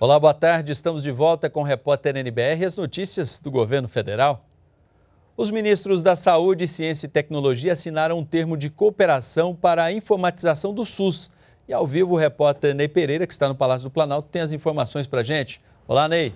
Olá, boa tarde. Estamos de volta com o repórter NBR e as notícias do governo federal. Os ministros da Saúde, Ciência e Tecnologia assinaram um termo de cooperação para a informatização do SUS. E ao vivo, o repórter Ney Pereira, que está no Palácio do Planalto, tem as informações para gente. Olá, Ney.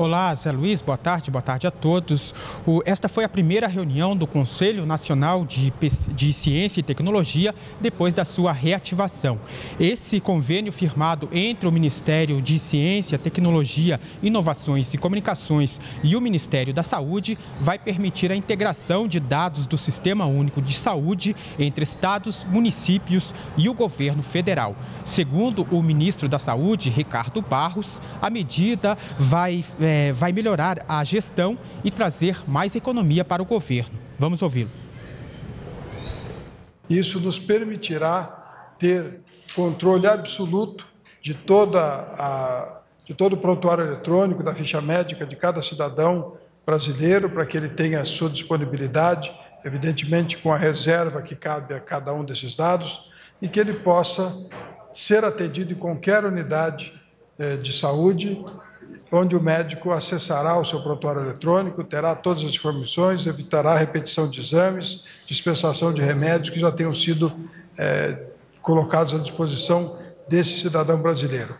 Olá, Zé Luiz, boa tarde, boa tarde a todos. O, esta foi a primeira reunião do Conselho Nacional de, de Ciência e Tecnologia depois da sua reativação. Esse convênio firmado entre o Ministério de Ciência, Tecnologia, Inovações e Comunicações e o Ministério da Saúde vai permitir a integração de dados do Sistema Único de Saúde entre estados, municípios e o governo federal. Segundo o ministro da Saúde, Ricardo Barros, a medida vai. É, é, vai melhorar a gestão e trazer mais economia para o governo. Vamos ouvi-lo. Isso nos permitirá ter controle absoluto de, toda a, de todo o prontuário eletrônico, da ficha médica de cada cidadão brasileiro, para que ele tenha a sua disponibilidade, evidentemente com a reserva que cabe a cada um desses dados, e que ele possa ser atendido em qualquer unidade eh, de saúde onde o médico acessará o seu prontuário eletrônico, terá todas as informações, evitará a repetição de exames, dispensação de remédios que já tenham sido é, colocados à disposição desse cidadão brasileiro.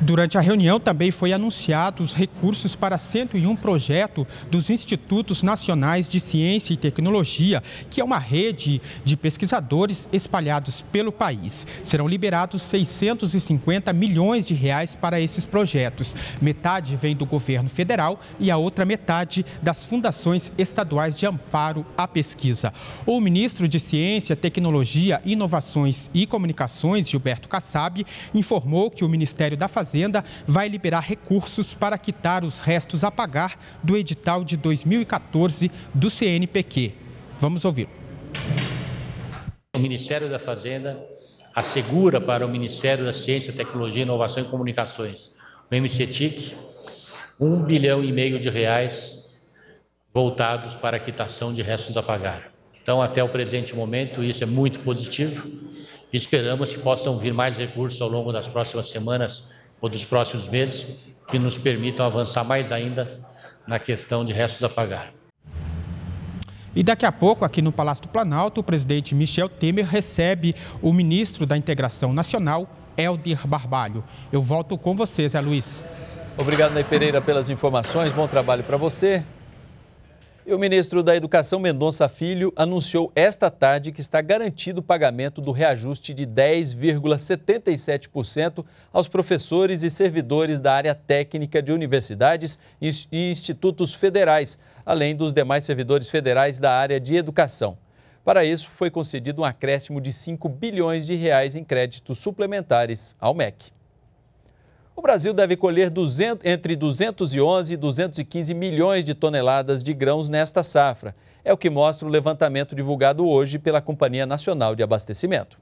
Durante a reunião também foi anunciado os recursos para 101 projetos dos Institutos Nacionais de Ciência e Tecnologia, que é uma rede de pesquisadores espalhados pelo país. Serão liberados 650 milhões de reais para esses projetos. Metade vem do governo federal e a outra metade das fundações estaduais de amparo à pesquisa. O ministro de Ciência, Tecnologia, Inovações e Comunicações, Gilberto Kassab, informou que o Ministério da Fazenda Fazenda vai liberar recursos para quitar os restos a pagar do edital de 2014 do CNPq. Vamos ouvir. O Ministério da Fazenda assegura para o Ministério da Ciência, Tecnologia, Inovação e Comunicações, o MCTIC, um bilhão e meio de reais voltados para a quitação de restos a pagar. Então, até o presente momento, isso é muito positivo. Esperamos que possam vir mais recursos ao longo das próximas semanas ou dos próximos meses, que nos permitam avançar mais ainda na questão de restos a pagar. E daqui a pouco, aqui no Palácio do Planalto, o presidente Michel Temer recebe o ministro da Integração Nacional, Helder Barbalho. Eu volto com você, Zé Luiz. Obrigado, Ney Pereira, pelas informações. Bom trabalho para você. E o ministro da Educação, Mendonça Filho, anunciou esta tarde que está garantido o pagamento do reajuste de 10,77% aos professores e servidores da área técnica de universidades e institutos federais, além dos demais servidores federais da área de educação. Para isso, foi concedido um acréscimo de 5 bilhões de reais em créditos suplementares ao MEC o Brasil deve colher 200, entre 211 e 215 milhões de toneladas de grãos nesta safra. É o que mostra o levantamento divulgado hoje pela Companhia Nacional de Abastecimento.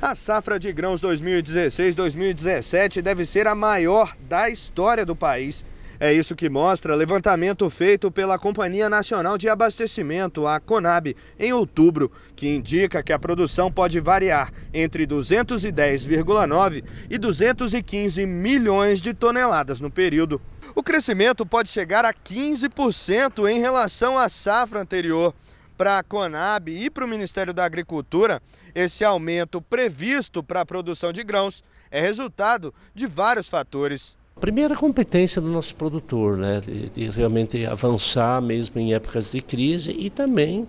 A safra de grãos 2016-2017 deve ser a maior da história do país. É isso que mostra levantamento feito pela Companhia Nacional de Abastecimento, a CONAB, em outubro, que indica que a produção pode variar entre 210,9 e 215 milhões de toneladas no período. O crescimento pode chegar a 15% em relação à safra anterior. Para a Conab e para o Ministério da Agricultura, esse aumento previsto para a produção de grãos é resultado de vários fatores. Primeira competência do nosso produtor, né, de, de, realmente avançar mesmo em épocas de crise e também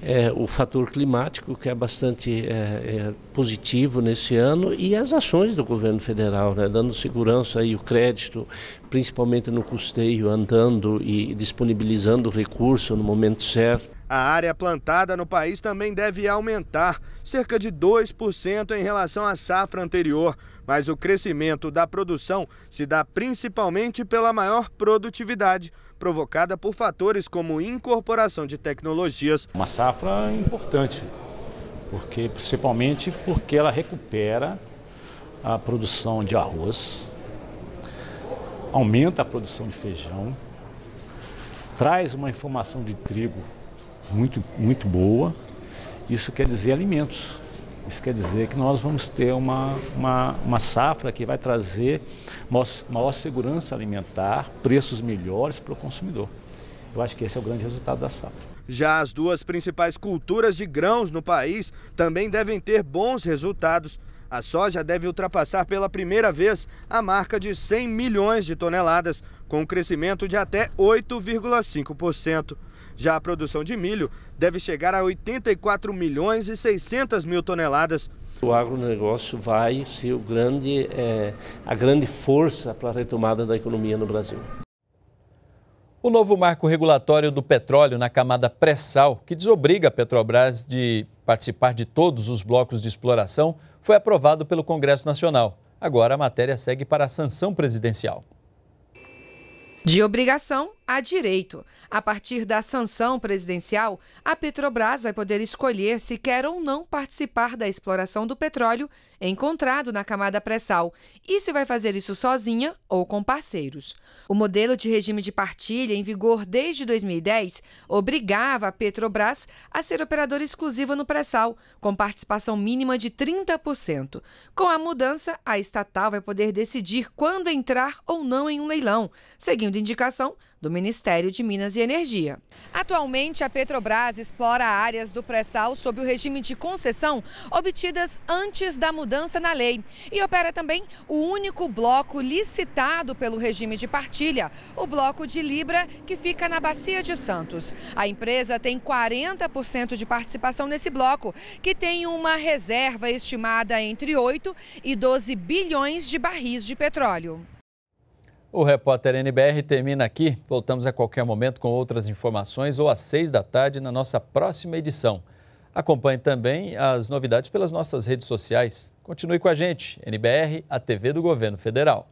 é, o fator climático que é bastante é, é, positivo nesse ano e as ações do governo federal, né, dando segurança e o crédito, principalmente no custeio, andando e disponibilizando o recurso no momento certo. A área plantada no país também deve aumentar, cerca de 2% em relação à safra anterior, mas o crescimento da produção se dá principalmente pela maior produtividade, provocada por fatores como incorporação de tecnologias. Uma safra importante, porque principalmente porque ela recupera a produção de arroz, aumenta a produção de feijão, traz uma informação de trigo muito, muito boa. Isso quer dizer alimentos. Isso quer dizer que nós vamos ter uma, uma, uma safra que vai trazer maior, maior segurança alimentar, preços melhores para o consumidor. Eu acho que esse é o grande resultado da safra. Já as duas principais culturas de grãos no país também devem ter bons resultados. A soja deve ultrapassar pela primeira vez a marca de 100 milhões de toneladas, com um crescimento de até 8,5%. Já a produção de milho deve chegar a 84 milhões e 600 mil toneladas. O agronegócio vai ser o grande, é, a grande força para a retomada da economia no Brasil. O novo marco regulatório do petróleo na camada pré-sal, que desobriga a Petrobras de participar de todos os blocos de exploração, foi aprovado pelo Congresso Nacional. Agora a matéria segue para a sanção presidencial. De obrigação a direito. A partir da sanção presidencial, a Petrobras vai poder escolher se quer ou não participar da exploração do petróleo encontrado na camada pré-sal e se vai fazer isso sozinha ou com parceiros. O modelo de regime de partilha, em vigor desde 2010, obrigava a Petrobras a ser operadora exclusiva no pré-sal, com participação mínima de 30%. Com a mudança, a estatal vai poder decidir quando entrar ou não em um leilão, seguindo indicação do Ministério de Minas e Energia. Atualmente, a Petrobras explora áreas do pré-sal sob o regime de concessão obtidas antes da mudança na lei e opera também o único bloco licitado pelo regime de partilha, o bloco de Libra, que fica na Bacia de Santos. A empresa tem 40% de participação nesse bloco, que tem uma reserva estimada entre 8 e 12 bilhões de barris de petróleo. O repórter NBR termina aqui. Voltamos a qualquer momento com outras informações ou às seis da tarde na nossa próxima edição. Acompanhe também as novidades pelas nossas redes sociais. Continue com a gente, NBR, a TV do Governo Federal.